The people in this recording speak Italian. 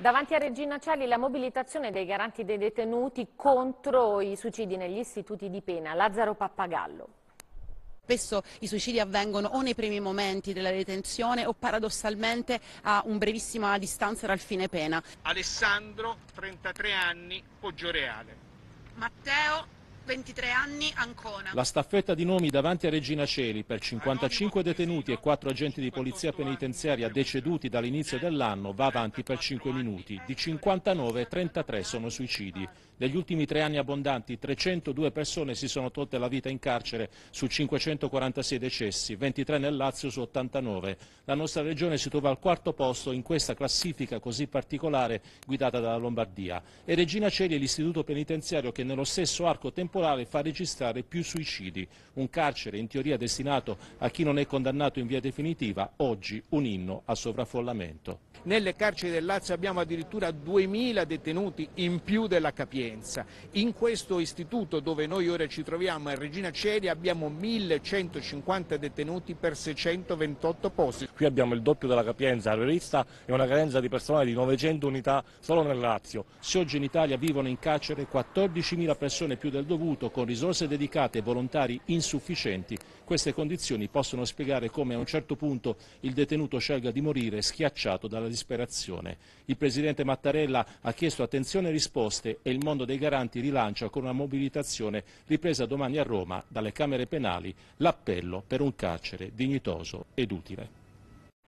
Davanti a Regina Ciali la mobilitazione dei garanti dei detenuti contro i suicidi negli istituti di pena. Lazzaro Pappagallo. Spesso i suicidi avvengono o nei primi momenti della detenzione o paradossalmente a un brevissima distanza dal fine pena. Alessandro, 33 anni, Poggioreale. Matteo, 23 anni, Ancona. La staffetta di nomi davanti a Regina Celi per 55 detenuti e 4 agenti di polizia penitenziaria deceduti dall'inizio dell'anno va avanti per 5 minuti. Di 59, 33 sono suicidi. Negli ultimi tre anni abbondanti 302 persone si sono tolte la vita in carcere su 546 decessi, 23 nel Lazio su 89. La nostra regione si trova al quarto posto in questa classifica così particolare guidata dalla Lombardia. E Regina Celi è l'istituto penitenziario che nello stesso arco temporale particolare fa registrare più suicidi. Un carcere in teoria destinato a chi non è condannato in via definitiva, oggi un inno a sovraffollamento. Nelle carceri del Lazio abbiamo addirittura 2.000 detenuti in più della capienza. In questo istituto dove noi ora ci troviamo, a Regina Celi, abbiamo 1.150 detenuti per 628 posti. Qui abbiamo il doppio della capienza rurista e una carenza di personale di 900 unità solo nel Lazio. Se oggi in Italia vivono in carcere 14.000 persone più del dovuto, avuto con risorse dedicate e volontari insufficienti, queste condizioni possono spiegare come a un certo punto il detenuto scelga di morire schiacciato dalla disperazione. Il Presidente Mattarella ha chiesto attenzione e risposte e il mondo dei garanti rilancia con una mobilitazione ripresa domani a Roma dalle Camere penali l'appello per un carcere dignitoso ed utile.